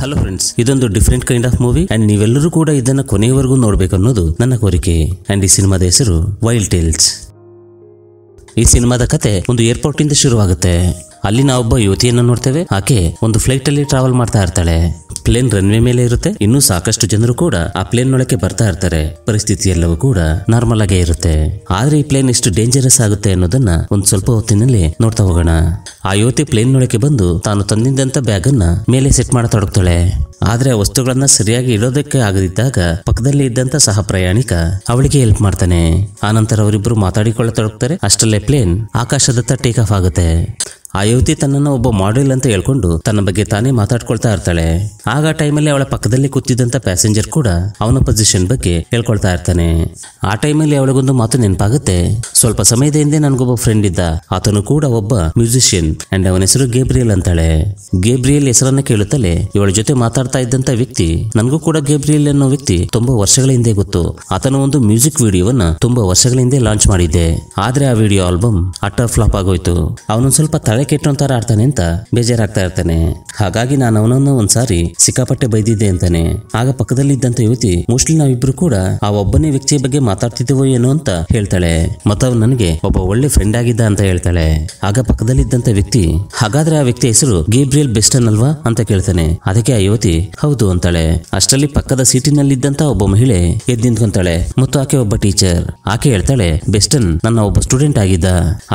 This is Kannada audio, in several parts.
ಹಲೋ ಫ್ರೆಂಡ್ಸ್ ಇದೊಂದು different kind of movie and ನೀವೆಲ್ಲರೂ ಕೂಡ ಇದನ್ನ ಕೊನೆಯವರೆಗೂ ನೋಡ್ಬೇಕು ಅನ್ನೋದು ನನ್ನ ಕೋರಿಕೆ ಅಂಡ್ ಈ ಸಿನಿಮಾದ ಹೆಸರು ವೈಲ್ಡ್ ಟೇಲ್ಸ್ ಈ ಸಿನಿಮಾದ ಕತೆ ಒಂದು ಏರ್ಪೋರ್ಟ್ ಇಂದ ಶುರುವಾಗುತ್ತೆ ಅಲ್ಲಿ ನಾವೊಬ್ಬ ಯುವತಿಯನ್ನು ನೋಡ್ತೇವೆ ಆಕೆ ಒಂದು ಫ್ಲೈಟ್ ಅಲ್ಲಿ ಟ್ರಾವೆಲ್ ಮಾಡ್ತಾ ಇರ್ತಾಳೆ ಪ್ಲೇನ್ ರನ್ವೇ ಮೇಲೆ ಇರುತ್ತೆ ಇನ್ನೂ ಸಾಕಷ್ಟು ಜನರು ಕೂಡ ಆ ಪ್ಲೇನ್ ನೊಳಕ್ಕೆ ಬರ್ತಾ ಇರ್ತಾರೆ ಪರಿಸ್ಥಿತಿ ಎಲ್ಲವೂ ಕೂಡ ನಾರ್ಮಲ್ ಆಗೇ ಇರುತ್ತೆ ಆದ್ರೆ ಈ ಪ್ಲೇನ್ ಎಷ್ಟು ಡೇಂಜರಸ್ ಆಗುತ್ತೆ ಅನ್ನೋದನ್ನ ಒಂದ್ ಸ್ವಲ್ಪ ಹೊತ್ತಿನಲ್ಲಿ ನೋಡ್ತಾ ಹೋಗೋಣ ಆ ಯುವತಿ ಪ್ಲೇನ್ ನೊಳಕ್ಕೆ ಬಂದು ತಾನು ತಂದಿದ್ದಂತ ಬ್ಯಾಗ್ ಅನ್ನ ಮೇಲೆ ಸೆಟ್ ಮಾಡತೊಡಗ್ತಾಳೆ ಆದ್ರೆ ವಸ್ತುಗಳನ್ನ ಸರಿಯಾಗಿ ಇಡೋದಕ್ಕೆ ಆಗದಿದ್ದಾಗ ಪಕ್ಕದಲ್ಲಿ ಇದ್ದಂತ ಸಹ ಪ್ರಯಾಣಿಕ ಅವಳಿಗೆ ಹೆಲ್ಪ್ ಮಾಡ್ತಾನೆ ಆನಂತರ ಅವರಿಬ್ಬರು ಮಾತಾಡಿಕೊಳ್ಳತೊಡಗ್ತಾರೆ ಅಷ್ಟಲ್ಲೇ ಪ್ಲೇನ್ ಆಕಾಶದತ್ತ ಟೇಕ್ ಆಫ್ ಆಗುತ್ತೆ ಆ ಯುವತಿ ತನ್ನನ್ನು ಒಬ್ಬ ಮಾಡೆಲ್ ಅಂತ ಹೇಳ್ಕೊಂಡು ತನ್ನ ಬಗ್ಗೆ ತಾನೇ ಮಾತಾಡ್ಕೊಳ್ತಾ ಇರ್ತಾಳೆ ಆಗ ಟೈಮಲ್ಲಿ ಅವಳ ಪಕ್ಕದಲ್ಲಿ ಕೂತಿದ್ದಂತ ಪ್ಯಾಸೆಂಜರ್ ಕೂಡ ಅವನ ಪೊಸಿಷನ್ ಬಗ್ಗೆ ಹೇಳ್ಕೊಳ್ತಾ ಇರ್ತಾನೆ ಆ ಟೈಮಲ್ಲಿ ಅವಳಿಗೊಂದು ಮಾತು ನೆನಪಾಗುತ್ತೆ ಸ್ವಲ್ಪ ಸಮಯದ ಹಿಂದೆ ನನಗೊಬ್ಬ ಫ್ರೆಂಡ್ ಇದ್ದ ಆತನು ಕೂಡ ಒಬ್ಬ ಮ್ಯೂಸಿಷಿಯನ್ ಅಂಡ್ ಅವನ ಹೆಸರು ಗೇಬ್ರಿಯಲ್ ಅಂತಾಳೆ ಗೇಬ್ರಿಯಲ್ ಹೆಸರನ್ನ ಕೇಳುತ್ತಲೇ ಇವಳ ಜೊತೆ ಮಾತಾಡ್ತಾ ಇದ್ದಂತ ವ್ಯಕ್ತಿ ನನಗೂ ಕೂಡ ಗೇಬ್ರಿಯಲ್ ಅನ್ನೋ ವ್ಯಕ್ತಿ ತುಂಬಾ ವರ್ಷಗಳ ಹಿಂದೆ ಗೊತ್ತು ಆತನ ಒಂದು ಮ್ಯೂಸಿಕ್ ವಿಡಿಯೋವನ್ನ ತುಂಬಾ ವರ್ಷಗಳ ಹಿಂದೆ ಲಾಂಚ್ ಮಾಡಿದ್ದೆ ಆದ್ರೆ ಆ ವಿಡಿಯೋ ಆಲ್ಬಮ್ ಅಟ್ಟ ಫ್ಲಾಪ್ ಆಗೋಯ್ತು ಅವನೊಂದ್ ಸ್ವಲ್ಪ ತಲೆ ಕೆಟ್ಟ ಆಡ್ತಾನೆ ಅಂತ ಬೇಜಾರಾಗ್ತಾ ಇರ್ತಾನೆ ಹಾಗಾಗಿ ನಾನು ಅವನನ್ನ ಒಂದ್ಸಾರಿ ಸಿಕ್ಕಾಪಟ್ಟೆ ಬೈದಿದ್ದೆ ಅಂತಾನೆ ಆಗ ಪಕ್ಕದಲ್ಲಿದ್ದಂತ ಯುವತಿ ಮೋಸ್ಟ್ಲಿ ನಾವಿಬ್ರು ಕೂಡ ಆ ಒಬ್ಬನೇ ವ್ಯಕ್ತಿಯ ಬಗ್ಗೆ ಮಾತಾಡ್ತಿದ್ದೇವೋ ಏನೋ ಅಂತ ಹೇಳ್ತಾಳೆ ಮತ್ತವ್ ನನಗೆ ಒಬ್ಬ ಒಳ್ಳೆ ಫ್ರೆಂಡ್ ಆಗಿದ್ದ ಅಂತ ಹೇಳ್ತಾಳೆ ಆಗ ಪಕ್ಕದಲ್ಲಿದ್ದಂತ ವ್ಯಕ್ತಿ ಹಾಗಾದ್ರೆ ಆ ವ್ಯಕ್ತಿ ಹೆಸರು ಗೇಬ್ರಿಯಲ್ ಬೆಸ್ಟನ್ ಅಲ್ವಾ ಅಂತ ಕೇಳ್ತಾನೆ ಅದಕ್ಕೆ ಆ ಯುವತಿ ಹೌದು ಅಂತಾಳೆ ಅಷ್ಟರಲ್ಲಿ ಪಕ್ಕದ ಇದ್ದಂತ ಒಬ್ಬ ಮಹಿಳೆ ಎದ್ದಿಂದ್ಕೊಂತಾಳೆ ಮತ್ತು ಆಕೆ ಒಬ್ಬ ಟೀಚರ್ ಆಕೆ ಹೇಳ್ತಾಳೆ ಬೆಸ್ಟನ್ ನನ್ನ ಒಬ್ಬ ಸ್ಟೂಡೆಂಟ್ ಆಗಿದ್ದ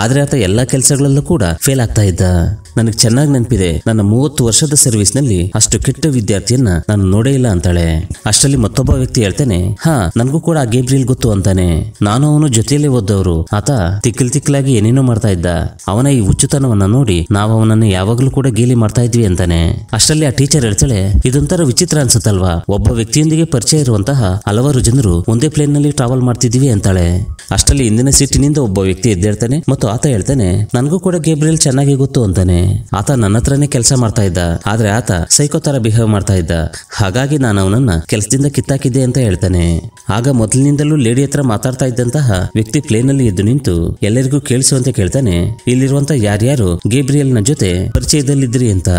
ಆದ್ರೆ ಆತ ಎಲ್ಲಾ ಕೆಲಸಗಳಲ್ಲೂ ಕೂಡ ಫೇಲ್ ಆಗ್ತಾ ಹಾಕ್ತಾ ಇದ್ದ ನನಗೆ ಚೆನ್ನಾಗಿ ನೆನಪಿದೆ ನನ್ನ ಮೂವತ್ತು ವರ್ಷದ ಸರ್ವಿಸ್ ನಲ್ಲಿ ಅಷ್ಟು ಕೆಟ್ಟ ವಿದ್ಯಾರ್ಥಿಯನ್ನ ನಾನು ನೋಡೇ ಇಲ್ಲ ಅಂತಾಳೆ ಅಷ್ಟರಲ್ಲಿ ಮತ್ತೊಬ್ಬ ವ್ಯಕ್ತಿ ಹೇಳ್ತಾನೆ ಹಾ ನನಗೂ ಕೂಡ ಆ ಗೇಬ್ರಿಯಲ್ ಗೊತ್ತು ಅಂತಾನೆ ನಾನು ಅವನು ಜೊತೆಯಲ್ಲೇ ಓದ್ದವರು ಆತ ತಿಕ್ಕಿಲ್ ತಿಕ್ಕಲಾಗಿ ಏನೇನೋ ಮಾಡ್ತಾ ಇದ್ದ ಅವನ ಈ ಹುಚ್ಚುತನವನ್ನ ನೋಡಿ ನಾವು ಅವನನ್ನು ಯಾವಾಗ್ಲೂ ಕೂಡ ಗೇಲಿ ಮಾಡ್ತಾ ಇದ್ವಿ ಅಂತಾನೆ ಅಷ್ಟರಲ್ಲಿ ಆ ಟೀಚರ್ ಹೇಳ್ತಾಳೆ ಇದೊಂಥರ ವಿಚಿತ್ರ ಅನ್ಸುತ್ತಲ್ವಾ ಒಬ್ಬ ವ್ಯಕ್ತಿಯೊಂದಿಗೆ ಪರಿಚಯ ಇರುವಂತಹ ಹಲವಾರು ಜನರು ಒಂದೇ ಪ್ಲೇನ್ ನಲ್ಲಿ ಟ್ರಾವೆಲ್ ಮಾಡ್ತಿದ್ವಿ ಅಂತಾಳೆ ಅಷ್ಟರಲ್ಲಿ ಇಂದಿನ ಸೀಟಿನಿಂದ ಒಬ್ಬ ವ್ಯಕ್ತಿ ಎದ್ದೇಳ್ತಾನೆ ಮತ್ತು ಆತ ಹೇಳ್ತಾನೆ ನನಗೂ ಕೂಡ ಗೇಬ್ರಿಲ್ ಚೆನ್ನಾಗಿ ಚೆನ್ನಾಗಿ ಗೊತ್ತು ಅಂತಾನೆ ಆತ ನನ್ನ ಹತ್ರನೇ ಕೆಲಸ ಮಾಡ್ತಾ ಇದ್ದ ಆದ್ರೆ ಆತ ಸೈಕೋ ತರ ಬಿಹೇವ್ ಮಾಡ್ತಾ ಇದ್ದ ಹಾಗಾಗಿ ನಾನು ಅವನನ್ನ ಕೆಲಸದಿಂದ ಕಿತ್ತಾಕಿದ್ದೆ ಅಂತ ಹೇಳ್ತಾನೆ ಆಗ ಮೊದಲಿನಿಂದಲೂ ಲೇಡಿ ಹತ್ರ ಮಾತಾಡ್ತಾ ಇದ್ದಂತಹ ವ್ಯಕ್ತಿ ಪ್ಲೇನ್ ಅಲ್ಲಿ ಎದ್ದು ನಿಂತು ಎಲ್ಲರಿಗೂ ಕೇಳಿಸುವಂತೆ ಕೇಳ್ತಾನೆ ಇಲ್ಲಿರುವಂತ ಯಾರ್ಯಾರು ಗೇಬ್ರಿಯಲ್ ನ ಜೊತೆ ಪರಿಚಯದಲ್ಲಿದ್ರಿ ಅಂತ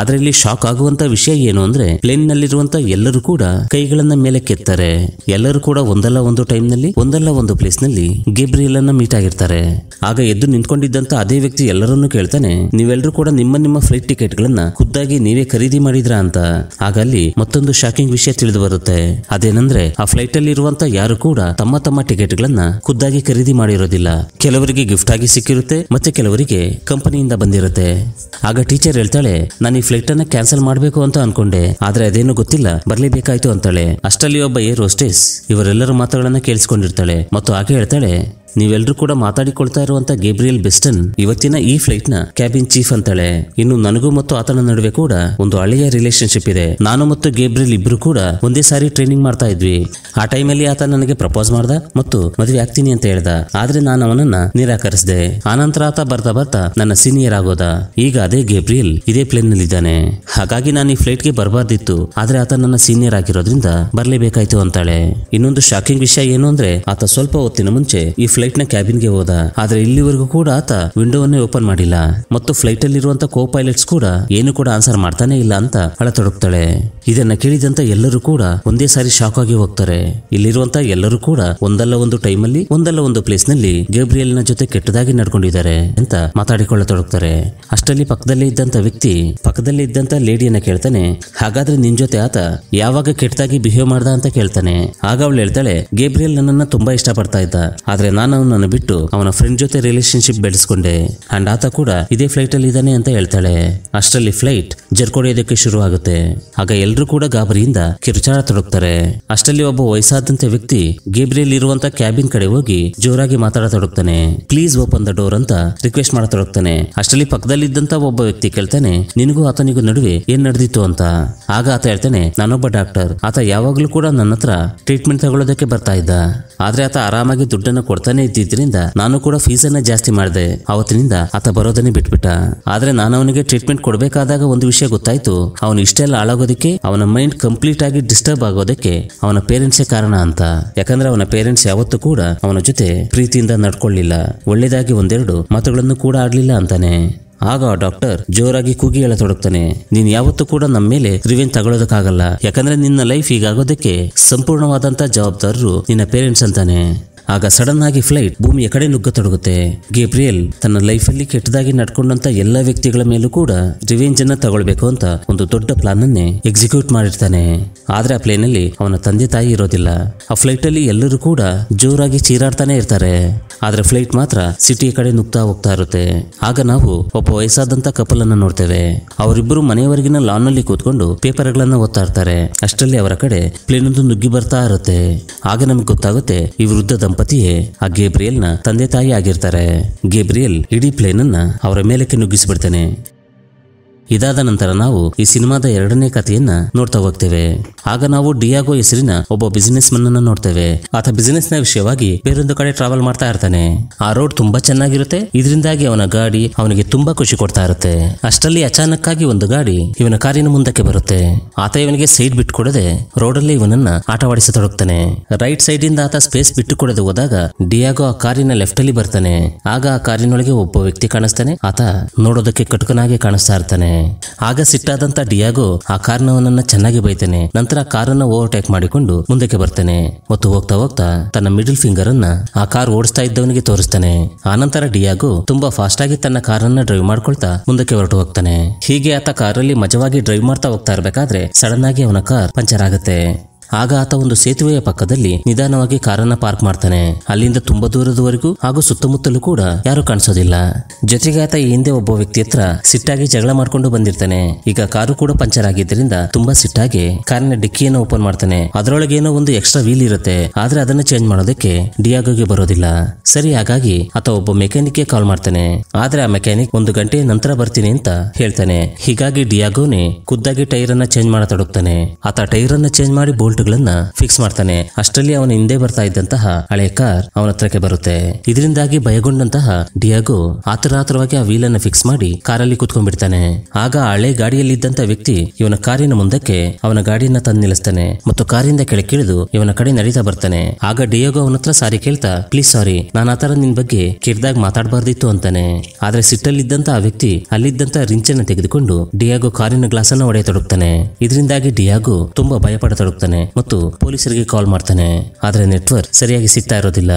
ಆದ್ರೆ ಇಲ್ಲಿ ಶಾಕ್ ಆಗುವಂತ ವಿಷಯ ಏನು ಅಂದ್ರೆ ಪ್ಲೇನ್ ನಲ್ಲಿರುವಂತ ಎಲ್ಲರೂ ಕೂಡ ಕೈಗಳನ್ನ ಮೇಲೆ ಕೆತ್ತಾರೆ ಎಲ್ಲರೂ ಕೂಡ ಒಂದಲ್ಲ ಒಂದು ಟೈಮ್ ನಲ್ಲಿ ಒಂದಲ್ಲ ಒಂದು ಪ್ಲೇಸ್ ನಲ್ಲಿ ಗೇಬ್ರಿಯಲ್ ಅನ್ನ ಮೀಟ್ ಆಗಿರ್ತಾರೆ ಆಗ ಎದ್ದು ನಿಂತ್ಕೊಂಡಿದ್ದಂತ ಅದೇ ವ್ಯಕ್ತಿ ಎಲ್ಲರನ್ನೂ ಕೇಳ್ತಾರೆ ಹೇಳ್ತಾನೆ ನೀವೆಲ್ಲರೂ ಕೂಡ ನಿಮ್ಮ ನಿಮ್ಮ ಫ್ಲೈಟ್ ಟಿಕೆಟ್ ಗಳನ್ನ ಖುದ್ದಾಗಿ ನೀವೇ ಖರೀದಿ ಮಾಡಿದ್ರಾ ಅಂತ ಆಗ ಅಲ್ಲಿ ಮತ್ತೊಂದು ಶಾಕಿಂಗ್ ವಿಷಯ ತಿಳಿದು ಬರುತ್ತೆ ಅದೇನಂದ್ರೆ ಆ ಫ್ಲೈಟ್ ಅಲ್ಲಿ ಇರುವಂತ ಯಾರು ಕೂಡ ತಮ್ಮ ತಮ್ಮ ಟಿಕೆಟ್ ಗಳನ್ನ ಖುದ್ದಾಗಿ ಖರೀದಿ ಮಾಡಿರೋದಿಲ್ಲ ಕೆಲವರಿಗೆ ಗಿಫ್ಟ್ ಆಗಿ ಸಿಕ್ಕಿರುತ್ತೆ ಮತ್ತೆ ಕೆಲವರಿಗೆ ಕಂಪನಿಯಿಂದ ಬಂದಿರುತ್ತೆ ಆಗ ಟೀಚರ್ ಹೇಳ್ತಾಳೆ ನಾನು ಈ ಫ್ಲೈಟ್ ಅನ್ನ ಕ್ಯಾನ್ಸಲ್ ಮಾಡಬೇಕು ಅಂತ ಅನ್ಕೊಂಡೆ ಆದ್ರೆ ಅದೇನು ಗೊತ್ತಿಲ್ಲ ಬರ್ಲೇಬೇಕಾಯ್ತು ಅಂತಾಳೆ ಅಷ್ಟಲ್ಲಿ ಒಬ್ಬ ಏರ್ ಹೋಸ್ಟೆಸ್ ಇವರೆಲ್ಲರ ಮಾತುಗಳನ್ನ ಕೇಳಿಸಿಕೊಂಡಿರ್ತಾಳೆ ಮತ್ತು ಆಕೆ ಹೇಳ್ತಾಳೆ ನೀವೆಲ್ಲರೂ ಕೂಡ ಮಾತಾಡಿಕೊಳ್ತಾ ಇರುವಂತ ಗೇಬ್ರಿಯಲ್ ಬೆಸ್ಟನ್ ಇವತ್ತಿನ ಈ ಫ್ಲೈಟ್ ನ ಕ್ಯಾಬಿನ್ ಚೀಫ್ ಅಂತಾಳೆ ಇನ್ನು ನನಗೂ ಮತ್ತು ಆತನ ನಡುವೆ ಕೂಡ ಒಂದು ಹಳೆಯ ರಿಲೇಶನ್ಶಿಪ್ ಇದೆ ನಾನು ಮತ್ತು ಗೇಬ್ರಿಯಲ್ ಇಬ್ರು ಕೂಡ ಒಂದೇ ಸಾರಿ ಟ್ರೈನಿಂಗ್ ಮಾಡ್ತಾ ಇದ್ವಿ ಆ ಟೈಮಲ್ಲಿ ಆತ ನನಗೆ ಪ್ರಪೋಸ್ ಮಾಡ್ದ ಮತ್ತು ಮದುವೆ ಆಗ್ತೀನಿ ಅಂತ ಹೇಳ್ದ ಆದ್ರೆ ನಾನು ಅವನನ್ನ ನಿರಾಕರಿಸಿದೆ ಆನಂತರ ಆತ ಬರ್ತಾ ಬರ್ತಾ ನನ್ನ ಸೀನಿಯರ್ ಆಗೋದ ಈಗ ಅದೇ ಗೇಬ್ರಿಯಲ್ ಇದೇ ಪ್ಲೇನ್ ನಲ್ಲಿ ಇದ್ದಾನೆ ಹಾಗಾಗಿ ನಾನು ಈ ಫ್ಲೈಟ್ ಗೆ ಬರಬಾರ್ದಿತ್ತು ಆದ್ರೆ ಆತ ನನ್ನ ಸೀನಿಯರ್ ಆಗಿರೋದ್ರಿಂದ ಬರಲೇಬೇಕಾಯ್ತು ಅಂತಾಳೆ ಇನ್ನೊಂದು ಶಾಕಿಂಗ್ ವಿಷಯ ಏನು ಅಂದ್ರೆ ಆತ ಸ್ವಲ್ಪ ಹೊತ್ತಿನ ಮುಂಚೆ ಈ ಫ್ಲೈಟ್ ಫ್ಲೈಟ್ ನ ಗೆ ಹೋದ ಆದ್ರೆ ಇಲ್ಲಿವರೆಗೂ ಕೂಡ ಆತ ವಿಂಡೋವನ್ನೇ ಓಪನ್ ಮಾಡಿಲ್ಲ ಮತ್ತು ಫ್ಲೈಟ್ ಅಲ್ಲಿ ಇರುವಂತ ಕೋ ಪೈಲಟ್ಸ್ ಕೂಡ ಏನು ಕೂಡ ಆನ್ಸರ್ ಮಾಡ್ತಾನೆ ಇಲ್ಲ ಅಂತ ಅಳತೊಡಗ್ತಾಳೆ ಇದನ್ನ ಕೇಳಿದಂತ ಎಲ್ಲರೂ ಕೂಡ ಒಂದೇ ಸಾರಿ ಶಾಕ್ ಆಗಿ ಹೋಗ್ತಾರೆ ಇಲ್ಲಿರುವಂತ ಎಲ್ಲರೂ ಕೂಡ ಒಂದಲ್ಲ ಒಂದು ಟೈಮ್ ಅಲ್ಲಿ ಒಂದಲ್ಲ ಒಂದು ಪ್ಲೇಸ್ ನಲ್ಲಿ ಗೇಬ್ರಿಯಲ್ ನ ಜೊತೆ ಕೆಟ್ಟದಾಗಿ ನಡ್ಕೊಂಡಿದ್ದಾರೆ ಅಂತ ಮಾತಾಡಿಕೊಳ್ಳತೊಡಗ್ತಾರೆ ಅಷ್ಟಲ್ಲಿ ಪಕ್ಕದಲ್ಲಿ ಇದ್ದಂತ ವ್ಯಕ್ತಿ ಪಕ್ಕದಲ್ಲಿ ಇದ್ದಂತ ಲೇಡಿಯನ್ನ ಕೇಳ್ತಾನೆ ಹಾಗಾದ್ರೆ ನಿನ್ ಜೊತೆ ಆತ ಯಾವಾಗ ಕೆಟ್ಟದಾಗಿ ಬಿಹೇವ್ ಮಾಡ್ದ ಅಂತ ಕೇಳ್ತಾನೆ ಆಗ ಅವಳು ಹೇಳ್ತಾಳೆ ಗೇಬ್ರಿಯಲ್ ನನ್ನನ್ನ ತುಂಬಾ ಇಷ್ಟಪಡ್ತಾ ಇದ್ದ ಆದ್ರೆ ನಾನು ನಾನು ಬಿಟ್ಟು ಅವನ ಫ್ರೆಂಡ್ ಜೊತೆ ರಿಲೇಶನ್ಶಿಪ್ ಬೆಳೆಸ್ಕೊಂಡೆ ಅಂಡ್ ಆತ ಕೂಡ ಇದೇ ಫ್ಲೈಟ್ ಅಲ್ಲಿ ಇದ್ದಾನೆ ಅಂತ ಹೇಳ್ತಾಳೆ ಅಷ್ಟರಲ್ಲಿ ಫ್ಲೈಟ್ ಜರ್ಕೊಡೆಯೋದಕ್ಕೆ ಶುರು ಆಗುತ್ತೆ ಆಗ ಎಲ್ರೂ ಕೂಡ ಗಾಬರಿಯಿಂದ ಕಿರುಚಾರ ತೊಡಗ್ತಾರೆ ಅಷ್ಟಲ್ಲಿ ಒಬ್ಬ ವಯಸ್ಸಾದಂತ ವ್ಯಕ್ತಿ ಗೇಬ್ರಿಯಲ್ ಇರುವಂತ ಕ್ಯಾಬಿನ್ ಕಡೆ ಹೋಗಿ ಜೋರಾಗಿ ಮಾತಾಡತೊಡಗ್ತಾನೆ ಪ್ಲೀಸ್ ಓಪನ್ ದ ಡೋರ್ ಅಂತ ರಿಕ್ವೆಸ್ಟ್ ಮಾಡತೊಡಗ್ತಾನೆ ಅಷ್ಟರಲ್ಲಿ ಇದ್ದಂತ ಒಬ್ಬ ವ್ಯಕ್ತಿ ಕೇಳ್ತಾನೆ ನಿನಗೂ ಆತನಿಗೂ ನಡುವೆ ಏನ್ ನಡೆದಿತ್ತು ಅಂತ ಆಗ ಆತ ಹೇಳ್ತಾನೆ ನಾನೊಬ್ಬ ಡಾಕ್ಟರ್ ಆತ ಯಾವಾಗ್ಲೂ ಕೂಡ ನನ್ನ ಹತ್ರ ಟ್ರೀಟ್ಮೆಂಟ್ ತಗೊಳ್ಳೋದಕ್ಕೆ ಬರ್ತಾ ಇದ್ದ ಆದ್ರೆ ಆತ ಆರಾಮಾಗಿ ದುಡ್ಡನ್ನು ಕೊಡ್ತಾನೆ ಇದ್ದಿದ್ದರಿಂದ ನಾನು ಕೂಡ ಫೀಸನ್ನ ಜಾಸ್ತಿ ಮಾಡಿದೆ ಅವತ್ತಿನಿಂದ ಆತ ಬರೋದನ್ನೇ ಬಿಟ್ಬಿಟ್ಟ ಆದ್ರೆ ನಾನು ಅವನಿಗೆ ಟ್ರೀಟ್ಮೆಂಟ್ ಕೊಡಬೇಕಾದಾಗ ಒಂದು ವಿಷಯ ಗೊತ್ತಾಯ್ತು ಅವನು ಇಷ್ಟೆಲ್ಲ ಹಾಳಾಗೋದಕ್ಕೆ ಅವನ ಮೈಂಡ್ ಕಂಪ್ಲೀಟ್ ಆಗಿ ಡಿಸ್ಟರ್ಬ್ ಆಗೋದಕ್ಕೆ ಅವನ ಪೇರೆಂಟ್ಸೇ ಕಾರಣ ಅಂತ ಯಾಕಂದ್ರೆ ಅವನ ಪೇರೆಂಟ್ಸ್ ಯಾವತ್ತೂ ಕೂಡ ಅವನ ಜೊತೆ ಪ್ರೀತಿಯಿಂದ ನಡ್ಕೊಳ್ಳಿಲ್ಲ ಒಳ್ಳೇದಾಗಿ ಒಂದೆರಡು ಮಾತುಗಳನ್ನು ಕೂಡ ಆಡ್ಲಿಲ್ಲ ಅಂತಾನೆ ಆಗ ಡಾಕ್ಟರ್ ಜೋರಾಗಿ ಕೂಗಿ ಹೇಳತೊಡಗ್ತಾನೆ ನೀನ್ ಯಾವತ್ತೂ ಕೂಡ ನಮ್ಮ ಮೇಲೆ ರಿವೆಂಜ್ ತಗೊಳ್ಳೋದಕ್ಕಾಗಲ್ಲ ಯಾಕಂದ್ರೆ ನಿನ್ನ ಲೈಫ್ ಈಗಾಗೋದಕ್ಕೆ ಸಂಪೂರ್ಣವಾದಂತ ಜವಾಬ್ದಾರರು ನಿನ್ನ ಪೇರೆಂಟ್ಸ್ ಅಂತಾನೆ ಆಗ ಸಡನ್ ಆಗಿ ಫ್ಲೈಟ್ ಭೂಮಿಯ ಕಡೆ ನುಗ್ಗತೊಡಗುತ್ತೆ ಗೇಬ್ರಿಯಲ್ ತನ್ನ ಲೈಫ್ ಅಲ್ಲಿ ಕೆಟ್ಟದಾಗಿ ನಡ್ಕೊಂಡಂತ ಎಲ್ಲಾ ವ್ಯಕ್ತಿಗಳ ಮೇಲೂ ಕೂಡ ರಿವೆಂಜ್ ಅನ್ನ ತಗೊಳ್ಬೇಕು ಅಂತ ಒಂದು ದೊಡ್ಡ ಪ್ಲಾನ್ ಅನ್ನೇ ಎಕ್ಸಿಕ್ಯೂಟ್ ಮಾಡಿರ್ತಾನೆ ಆದ್ರೆ ಆ ಪ್ಲೇನ್ ಅಲ್ಲಿ ಅವನ ತಂದೆ ತಾಯಿ ಇರೋದಿಲ್ಲ ಆ ಫ್ಲೈಟ್ ಅಲ್ಲಿ ಎಲ್ಲರೂ ಕೂಡ ಜೋರಾಗಿ ಚೀರಾಡ್ತಾನೆ ಇರ್ತಾರೆ ಆದ್ರೆ ಫ್ಲೈಟ್ ಮಾತ್ರ ಸಿಟಿಯ ಕಡೆ ನುಗ್ತಾ ಹೋಗ್ತಾ ಇರುತ್ತೆ ಆಗ ನಾವು ಒಬ್ಬ ವಯಸ್ಸಾದಂತ ಕಪಲ್ ಅನ್ನ ನೋಡ್ತೇವೆ ಅವರಿಬ್ಬರು ಮನೆಯವರೆಗಿನ ಲಾನ್ ಅಲ್ಲಿ ಕೂತ್ಕೊಂಡು ಪೇಪರ್ ಗಳನ್ನ ಓದ್ತಾ ಇರ್ತಾರೆ ಅಷ್ಟರಲ್ಲಿ ಅವರ ಕಡೆ ಪ್ಲೇನ್ ಒಂದು ನುಗ್ಗಿ ಬರ್ತಾ ಇರುತ್ತೆ ಆಗ ನಮ್ಗೆ ಗೊತ್ತಾಗುತ್ತೆ ಈ ವೃದ್ಧ ಪತಿಯೇ ಆ ಗೇಬ್ರಿಯಲ್ ನ ತಂದೆ ತಾಯಿ ಆಗಿರ್ತಾರೆ ಗೇಬ್ರಿಯಲ್ ಇಡೀ ಪ್ಲೇನ್ ಅನ್ನ ಅವರ ಮೇಲಕ್ಕೆ ಇದಾದ ನಂತರ ನಾವು ಈ ಸಿನಿಮಾದ ಎರಡನೇ ಕಥೆಯನ್ನ ನೋಡ್ತಾ ಹೋಗ್ತೇವೆ ಆಗ ನಾವು ಡಿಯಾಗೋ ಹೆಸರಿನ ಒಬ್ಬ ಬಿಸಿನೆಸ್ ಮನ್ ಅನ್ನ ನೋಡ್ತೇವೆ ಆತ ಬಿಸಿನೆಸ್ ನ ವಿಷಯವಾಗಿ ಬೇರೊಂದು ಕಡೆ ಟ್ರಾವೆಲ್ ಮಾಡ್ತಾ ಇರ್ತಾನೆ ಆ ರೋಡ್ ತುಂಬಾ ಚೆನ್ನಾಗಿರುತ್ತೆ ಇದರಿಂದಾಗಿ ಅವನ ಗಾಡಿ ಅವನಿಗೆ ತುಂಬಾ ಖುಷಿ ಕೊಡ್ತಾ ಇರುತ್ತೆ ಅಷ್ಟರಲ್ಲಿ ಅಚಾನಕ್ ಆಗಿ ಒಂದು ಗಾಡಿ ಇವನ ಕಾರಿನ ಮುಂದಕ್ಕೆ ಬರುತ್ತೆ ಆತ ಇವನಿಗೆ ಸೈಡ್ ಕೊಡದೆ ರೋಡ್ ಅಲ್ಲಿ ಇವನನ್ನ ಆಟವಾಡಿಸತೊಡಗ್ತಾನೆ ರೈಟ್ ಸೈಡ್ ಇಂದ ಆತ ಸ್ಪೇಸ್ ಕೊಡದೆ ಹೋದಾಗ ಡಿಯಾಗೋ ಆ ಕಾರಿನ ಲೆಫ್ಟ್ ಅಲ್ಲಿ ಬರ್ತಾನೆ ಆಗ ಆ ಕಾರಿನೊಳಗೆ ಒಬ್ಬ ವ್ಯಕ್ತಿ ಕಾಣಿಸ್ತಾನೆ ಆತ ನೋಡೋದಕ್ಕೆ ಕಟುಕನಾಗಿ ಕಾಣಿಸ್ತಾ ಇರ್ತಾನೆ ಆಗ ಸಿಟ್ಟಾದಂತ ಡಿಯಾಗೋ ಆ ಕಾರ್ನ ಚೆನ್ನಾಗಿ ಬೈತಾನೆ ನಂತರ ಕಾರನ್ನ ಓವರ್ಟೇಕ್ ಮಾಡಿಕೊಂಡು ಮುಂದಕ್ಕೆ ಬರ್ತಾನೆ ಮತ್ತು ಹೋಗ್ತಾ ಹೋಗ್ತಾ ತನ್ನ ಮಿಡಿಲ್ ಫಿಂಗರ್ ಅನ್ನ ಆ ಕಾರ್ ಓಡಿಸ್ತಾ ಇದ್ದವನಿಗೆ ತೋರಿಸ್ತಾನೆ ಆನಂತರ ಡಿಯಾಗೋ ತುಂಬಾ ಫಾಸ್ಟ್ ಆಗಿ ತನ್ನ ಕಾರನ್ನ ಡ್ರೈವ್ ಮಾಡ್ಕೊಳ್ತಾ ಮುಂದಕ್ಕೆ ಹೊರಟು ಹೋಗ್ತಾನೆ ಹೀಗೆ ಆತ ಕಾರಲ್ಲಿ ಮಜವಾಗಿ ಡ್ರೈವ್ ಮಾಡ್ತಾ ಹೋಗ್ತಾ ಇರಬೇಕಾದ್ರೆ ಸಡನ್ ಆಗಿ ಅವನ ಕಾರ್ ಪಂಚರ್ ಆಗುತ್ತೆ ಆಗ ಆತ ಒಂದು ಸೇತುವೆಯ ಪಕ್ಕದಲ್ಲಿ ನಿಧಾನವಾಗಿ ಕಾರನ್ನ ಪಾರ್ಕ್ ಮಾಡ್ತಾನೆ ಅಲ್ಲಿಂದ ತುಂಬಾ ದೂರದವರೆಗೂ ಹಾಗೂ ಸುತ್ತಮುತ್ತಲೂ ಕೂಡ ಯಾರು ಕಾಣಿಸೋದಿಲ್ಲ ಜೊತೆಗೆ ಆತ ಈ ಹಿಂದೆ ಒಬ್ಬ ವ್ಯಕ್ತಿ ಹತ್ರ ಸಿಟ್ಟಾಗಿ ಜಗಳ ಮಾಡ್ಕೊಂಡು ಬಂದಿರ್ತಾನೆ ಈಗ ಕಾರು ಕೂಡ ಪಂಚರ್ ಆಗಿದ್ದರಿಂದ ತುಂಬಾ ಸಿಟ್ಟಾಗಿ ಕಾರಿನ ಡಿಕ್ಕಿಯನ್ನು ಓಪನ್ ಮಾಡ್ತಾನೆ ಅದರೊಳಗೆ ಏನೋ ಒಂದು ಎಕ್ಸ್ಟ್ರಾ ವೀಲ್ ಇರುತ್ತೆ ಆದ್ರೆ ಅದನ್ನ ಚೇಂಜ್ ಮಾಡೋದಕ್ಕೆ ಡಿಯಾಗೋಗೆ ಬರೋದಿಲ್ಲ ಸರಿ ಹಾಗಾಗಿ ಆತ ಒಬ್ಬ ಮೆಕ್ಯಾನಿಕ್ ಗೆ ಕಾಲ್ ಮಾಡ್ತಾನೆ ಆದ್ರೆ ಆ ಮೆಕ್ಯಾನಿಕ್ ಒಂದು ಗಂಟೆ ನಂತರ ಬರ್ತೀನಿ ಅಂತ ಹೇಳ್ತಾನೆ ಹೀಗಾಗಿ ಡಿಯಾಗೋನೆ ಖುದ್ದಾಗಿ ಟೈರ್ ಅನ್ನ ಚೇಂಜ್ ಮಾಡತೊಡಗ್ತಾನೆ ಆತ ಟೈರ್ ಅನ್ನ ಚೇಂಜ್ ಮಾಡಿ ಬೋಲ್ಟ್ ಬೋಲ್ಟ್ಗಳನ್ನ ಫಿಕ್ಸ್ ಮಾಡ್ತಾನೆ ಅಷ್ಟರಲ್ಲಿ ಅವನ ಹಿಂದೆ ಬರ್ತಾ ಇದ್ದಂತಹ ಹಳೆ ಕಾರ್ ಅವನ ಹತ್ರಕ್ಕೆ ಬರುತ್ತೆ ಇದರಿಂದಾಗಿ ಭಯಗೊಂಡಂತಹ ಡಿಯಾಗೋ ಆತರಾತರವಾಗಿ ಆ ವೀಲ್ ಫಿಕ್ಸ್ ಮಾಡಿ ಕಾರಲ್ಲಿ ಕುತ್ಕೊಂಡ್ಬಿಡ್ತಾನೆ ಆಗ ಹಳೆ ಇದ್ದಂತಹ ವ್ಯಕ್ತಿ ಇವನ ಕಾರಿನ ಮುಂದಕ್ಕೆ ಅವನ ಗಾಡಿಯನ್ನ ತಂದು ನಿಲ್ಲಿಸ್ತಾನೆ ಮತ್ತು ಕಾರಿಂದ ಕೆಳಕಿಳಿದು ಇವನ ಕಡೆ ನಡೀತಾ ಬರ್ತಾನೆ ಆಗ ಡಿಯಾಗೋ ಅವನ ಹತ್ರ ಸಾರಿ ಕೇಳ್ತಾ ಪ್ಲೀಸ್ ಸಾರಿ ನಾನು ಆತರ ನಿನ್ ಬಗ್ಗೆ ಕಿರ್ದಾಗ್ ಮಾತಾಡಬಾರ್ದಿತ್ತು ಅಂತಾನೆ ಆದ್ರೆ ಸಿಟ್ಟಲ್ಲಿದ್ದಂತ ಆ ವ್ಯಕ್ತಿ ಅಲ್ಲಿದ್ದಂತ ರಿಂಚನ್ನು ತೆಗೆದುಕೊಂಡು ಡಿಯಾಗೋ ಕಾರಿನ ಗ್ಲಾಸ್ ಅನ್ನ ಒಡೆಯ ತೊಡಗ್ತಾನೆ ಇದರಿಂದಾಗಿ ಡಿಯಾಗೋ ತುಂಬಾ ಭಯಪಡ ತೊಡಗ್ತಾನೆ ಮತ್ತು ಪೊಲೀಸರಿಗೆ ಕಾಲ್ ಮಾಡ್ತಾನೆ ಆದರೆ ನೆಟ್ವರ್ಕ್ ಸರಿಯಾಗಿ ಸಿಗ್ತಾ ಇರೋದಿಲ್ಲ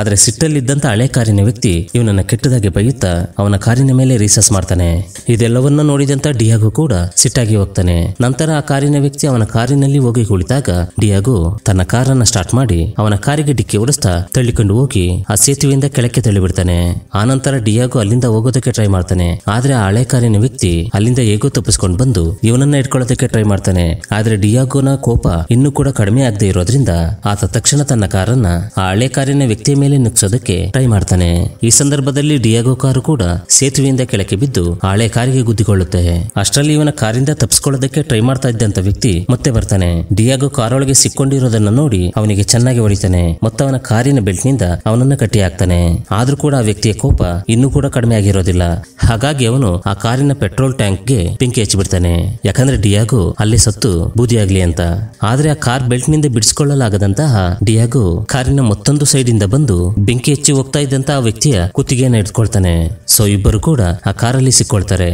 ಆದರೆ ಸಿಟ್ಟಲ್ಲಿದ್ದಂಥ ಹಳೆ ಕಾರಿನ ವ್ಯಕ್ತಿ ಇವನನ್ನ ಕೆಟ್ಟದಾಗಿ ಬೈಯುತ್ತಾ ಅವನ ಕಾರಿನ ಮೇಲೆ ರೀಸಸ್ ಮಾಡ್ತಾನೆ ಇದೆಲ್ಲವನ್ನ ನೋಡಿದಂತ ಡಿಯಾಗೋ ಕೂಡ ಸಿಟ್ಟಾಗಿ ಹೋಗ್ತಾನೆ ನಂತರ ಆ ಕಾರಿನ ವ್ಯಕ್ತಿ ಅವನ ಕಾರಿನಲ್ಲಿ ಹೋಗಿ ಕುಳಿತಾಗ ಡಿಯಾಗೋ ತನ್ನ ಕಾರನ್ನ ಸ್ಟಾರ್ಟ್ ಮಾಡಿ ಅವನ ಕಾರಿಗೆ ಡಿಕ್ಕಿ ಉಡಿಸ್ತಾ ತಳ್ಳಿಕೊಂಡು ಹೋಗಿ ಆ ಸೇತುವೆಯಿಂದ ಕೆಳಕ್ಕೆ ತಳ್ಳಿಬಿಡ್ತಾನೆ ಆನಂತರ ಡಿಯಾಗೋ ಅಲ್ಲಿಂದ ಹೋಗೋದಕ್ಕೆ ಟ್ರೈ ಮಾಡ್ತಾನೆ ಆದ್ರೆ ಆ ಹಳೆ ಕಾರಿನ ವ್ಯಕ್ತಿ ಅಲ್ಲಿಂದ ಹೇಗೋ ತಪ್ಪಿಸ್ಕೊಂಡು ಬಂದು ಇವನನ್ನ ಇಟ್ಕೊಳ್ಳೋದಕ್ಕೆ ಟ್ರೈ ಮಾಡ್ತಾನೆ ಆದ್ರೆ ಡಿಯಾಗೋನ ಕೋಪ ಇನ್ನೂ ಕೂಡ ಕಡಿಮೆ ಆಗದೆ ಇರೋದ್ರಿಂದ ಆತ ತಕ್ಷಣ ತನ್ನ ಕಾರನ್ನ ಆ ಹಳೆ ಕಾರಿನ ವ್ಯಕ್ತಿಯ ಮೇಲೆ ಮೇಲೆ ನುಗ್ಸೋದಕ್ಕೆ ಟ್ರೈ ಮಾಡ್ತಾನೆ ಈ ಸಂದರ್ಭದಲ್ಲಿ ಡಿಯಾಗೋ ಕಾರು ಕೂಡ ಸೇತುವೆಯಿಂದ ಕೆಳಕ್ಕೆ ಬಿದ್ದು ಹಳೆ ಕಾರಿಗೆ ಗುದ್ದಿಕೊಳ್ಳುತ್ತೆ ಅಷ್ಟರಲ್ಲಿ ಇವನ ಕಾರಿಂದ ತಪ್ಪಿಸ್ಕೊಳ್ಳೋದಕ್ಕೆ ಟ್ರೈ ಮಾಡ್ತಾ ಇದ್ದಂತ ವ್ಯಕ್ತಿ ಮತ್ತೆ ಬರ್ತಾನೆ ಡಿಯಾಗೋ ಕಾರೊಳಗೆ ಸಿಕ್ಕೊಂಡಿರೋದನ್ನ ನೋಡಿ ಅವನಿಗೆ ಚೆನ್ನಾಗಿ ಹೊಡಿತಾನೆ ಮತ್ತು ಅವನ ಕಾರಿನ ಬೆಲ್ಟ್ ನಿಂದ ಅವನನ್ನ ಕಟ್ಟಿ ಹಾಕ್ತಾನೆ ಆದ್ರೂ ಕೂಡ ಆ ವ್ಯಕ್ತಿಯ ಕೋಪ ಇನ್ನೂ ಕೂಡ ಕಡಿಮೆ ಆಗಿರೋದಿಲ್ಲ ಹಾಗಾಗಿ ಅವನು ಆ ಕಾರಿನ ಪೆಟ್ರೋಲ್ ಟ್ಯಾಂಕ್ ಗೆ ಬೆಂಕಿ ಹಚ್ಚಿಬಿಡ್ತಾನೆ ಯಾಕಂದ್ರೆ ಡಿಯಾಗೋ ಅಲ್ಲಿ ಸತ್ತು ಬೂದಿಯಾಗ್ಲಿ ಅಂತ ಆದ್ರೆ ಆ ಕಾರ್ ಬೆಲ್ಟ್ ನಿಂದ ಬಿಡಿಸಿಕೊಳ್ಳಲಾಗದಂತಹ ಡಿಯಾಗೋ ಕಾರಿನ ಮತ್ತೊಂದು ಸೈಡ್ ಇಂದ ಬಂದು ಬೆಂಕಿ ಹೆಚ್ಚಿ ಹೋಗ್ತಾ ಇದ್ದಂತ ಆ ವ್ಯಕ್ತಿಯ ಕುತ್ತಿಗೆಯನ್ನು ಇಟ್ಕೊಳ್ತಾನೆ ಸೊ ಇಬ್ಬರು ಕೂಡ ಆ ಕಾರಲ್ಲಿ ಸಿಕ್ಕೊಳ್ತಾರೆ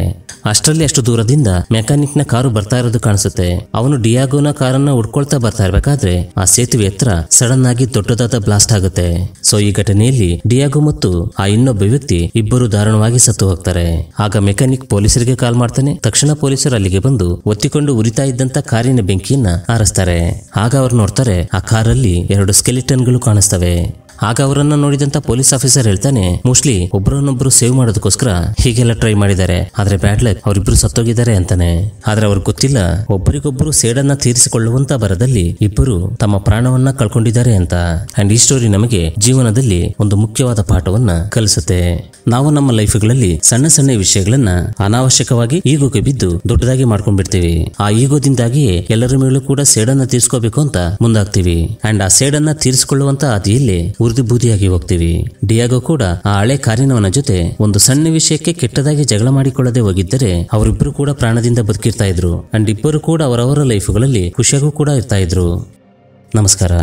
ಅಷ್ಟರಲ್ಲಿ ಅಷ್ಟು ದೂರದಿಂದ ಮೆಕ್ಯಾನಿಕ್ ನ ಕಾರು ಬರ್ತಾ ಇರೋದು ಕಾಣಿಸುತ್ತೆ ಅವನು ಡಿಯಾಗೋನ ಕಾರನ್ನ ಉಡ್ಕೊಳ್ತಾ ಬರ್ತಾ ಇರ್ಬೇಕಾದ್ರೆ ಆ ಸೇತುವೆ ಹತ್ರ ಸಡನ್ ಆಗಿ ದೊಡ್ಡದಾದ ಬ್ಲಾಸ್ಟ್ ಆಗುತ್ತೆ ಸೊ ಈ ಘಟನೆಯಲ್ಲಿ ಡಿಯಾಗೋ ಮತ್ತು ಆ ಇನ್ನೊಬ್ಬ ವ್ಯಕ್ತಿ ಇಬ್ಬರು ದಾರುಣವಾಗಿ ಸತ್ತು ಹೋಗ್ತಾರೆ ಆಗ ಮೆಕ್ಯಾನಿಕ್ ಪೊಲೀಸರಿಗೆ ಕಾಲ್ ಮಾಡ್ತಾನೆ ತಕ್ಷಣ ಪೊಲೀಸರು ಅಲ್ಲಿಗೆ ಬಂದು ಒತ್ತಿಕೊಂಡು ಉರಿತಾ ಇದ್ದಂತ ಕಾರಿನ ಬೆಂಕಿಯನ್ನ ಆರಿಸ್ತಾರೆ ಆಗ ಅವ್ರು ನೋಡ್ತಾರೆ ಆ ಕಾರಲ್ಲಿ ಎರಡು ಸ್ಕೆಲಿಟನ್ಗಳು ಕಾಣಿಸ್ತವೆ ಆಗ ಅವರನ್ನ ನೋಡಿದಂತ ಪೊಲೀಸ್ ಆಫೀಸರ್ ಹೇಳ್ತಾನೆ ಮೋಸ್ಟ್ಲಿ ಒಬ್ಬರನ್ನೊಬ್ರು ಸೇವ್ ಮಾಡೋದಕ್ಕೋಸ್ಕರ ಹೀಗೆಲ್ಲ ಟ್ರೈ ಮಾಡಿದ್ದಾರೆ ಆದ್ರೆ ಬ್ಯಾಡ್ ಲಕ್ ಅವರಿಬ್ರು ಸತ್ತೋಗಿದ್ದಾರೆ ಅಂತಾನೆ ಆದ್ರೆ ಅವ್ರಿಗೆ ಗೊತ್ತಿಲ್ಲ ಒಬ್ಬರಿಗೊಬ್ಬರು ಸೇಡನ್ನ ತೀರಿಸಿಕೊಳ್ಳುವಂತ ಬರದಲ್ಲಿ ಇಬ್ಬರು ತಮ್ಮ ಪ್ರಾಣವನ್ನ ಕಳ್ಕೊಂಡಿದ್ದಾರೆ ಅಂತ ಅಂಡ್ ಈ ಸ್ಟೋರಿ ನಮಗೆ ಜೀವನದಲ್ಲಿ ಒಂದು ಮುಖ್ಯವಾದ ಪಾಠವನ್ನ ಕಲಿಸುತ್ತೆ ನಾವು ನಮ್ಮ ಲೈಫ್ಗಳಲ್ಲಿ ಸಣ್ಣ ಸಣ್ಣ ವಿಷಯಗಳನ್ನ ಅನಾವಶ್ಯಕವಾಗಿ ಈಗೋಗೆ ಬಿದ್ದು ದೊಡ್ಡದಾಗಿ ಮಾಡ್ಕೊಂಡ್ಬಿಡ್ತೀವಿ ಆ ಈಗೋದಿಂದಾಗಿಯೇ ಎಲ್ಲರ ಮೇಲೂ ಕೂಡ ಸೇಡನ್ನ ತೀರಿಸ್ಕೋಬೇಕು ಅಂತ ಮುಂದಾಗ್ತೀವಿ ಅಂಡ್ ಆ ಸೇಡನ್ನ ತೀರಿಸಿಕೊಳ್ಳುವಂತ ಆದಿಯಲ್ಲಿ ಬೂರ್ದಿ ಬೂದಿಯಾಗಿ ಹೋಗ್ತೀವಿ ಡಿಯಾಗೋ ಕೂಡ ಆ ಹಳೆ ಕಾರಿನವನ ಜೊತೆ ಒಂದು ಸಣ್ಣ ವಿಷಯಕ್ಕೆ ಕೆಟ್ಟದಾಗಿ ಜಗಳ ಮಾಡಿಕೊಳ್ಳದೆ ಹೋಗಿದ್ದರೆ ಅವರಿಬ್ಬರು ಕೂಡ ಪ್ರಾಣದಿಂದ ಬದುಕಿರ್ತಾ ಇದ್ರು ಅಂಡ್ ಇಬ್ಬರು ಕೂಡ ಅವರವರ ಲೈಫ್ಗಳಲ್ಲಿ ಖುಷಿಯಾಗೂ ಕೂಡ ಇರ್ತಾ ಇದ್ರು ನಮಸ್ಕಾರ